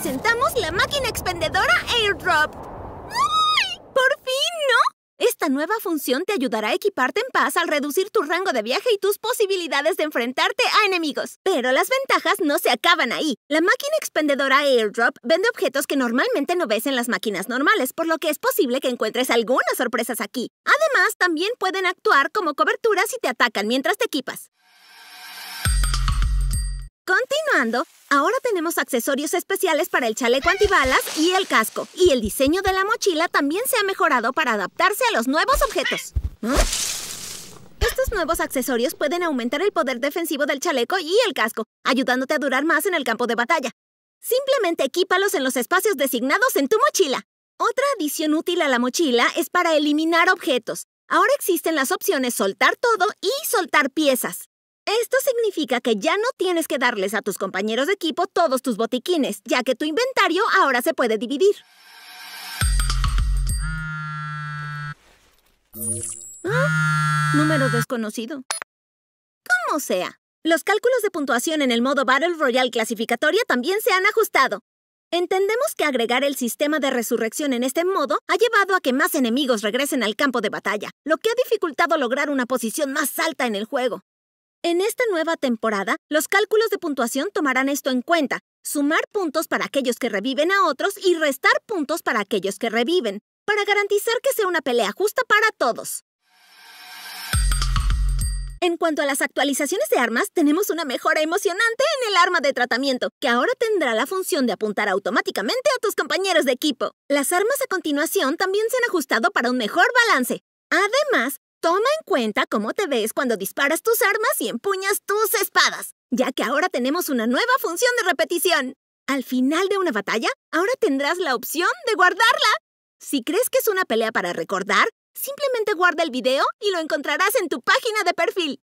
presentamos la máquina expendedora AirDrop. ¡Por fin, no! Esta nueva función te ayudará a equiparte en paz al reducir tu rango de viaje y tus posibilidades de enfrentarte a enemigos. Pero las ventajas no se acaban ahí. La máquina expendedora AirDrop vende objetos que normalmente no ves en las máquinas normales, por lo que es posible que encuentres algunas sorpresas aquí. Además, también pueden actuar como cobertura si te atacan mientras te equipas ahora tenemos accesorios especiales para el chaleco antibalas y el casco. Y el diseño de la mochila también se ha mejorado para adaptarse a los nuevos objetos. Estos nuevos accesorios pueden aumentar el poder defensivo del chaleco y el casco, ayudándote a durar más en el campo de batalla. Simplemente equípalos en los espacios designados en tu mochila. Otra adición útil a la mochila es para eliminar objetos. Ahora existen las opciones soltar todo y soltar piezas. Esto significa que ya no tienes que darles a tus compañeros de equipo todos tus botiquines, ya que tu inventario ahora se puede dividir. ¡Ah! Número desconocido. Como sea, los cálculos de puntuación en el modo Battle Royale clasificatoria también se han ajustado. Entendemos que agregar el sistema de resurrección en este modo ha llevado a que más enemigos regresen al campo de batalla, lo que ha dificultado lograr una posición más alta en el juego. En esta nueva temporada, los cálculos de puntuación tomarán esto en cuenta, sumar puntos para aquellos que reviven a otros y restar puntos para aquellos que reviven, para garantizar que sea una pelea justa para todos. En cuanto a las actualizaciones de armas, tenemos una mejora emocionante en el arma de tratamiento, que ahora tendrá la función de apuntar automáticamente a tus compañeros de equipo. Las armas a continuación también se han ajustado para un mejor balance. Además, Toma en cuenta cómo te ves cuando disparas tus armas y empuñas tus espadas, ya que ahora tenemos una nueva función de repetición. Al final de una batalla, ahora tendrás la opción de guardarla. Si crees que es una pelea para recordar, simplemente guarda el video y lo encontrarás en tu página de perfil.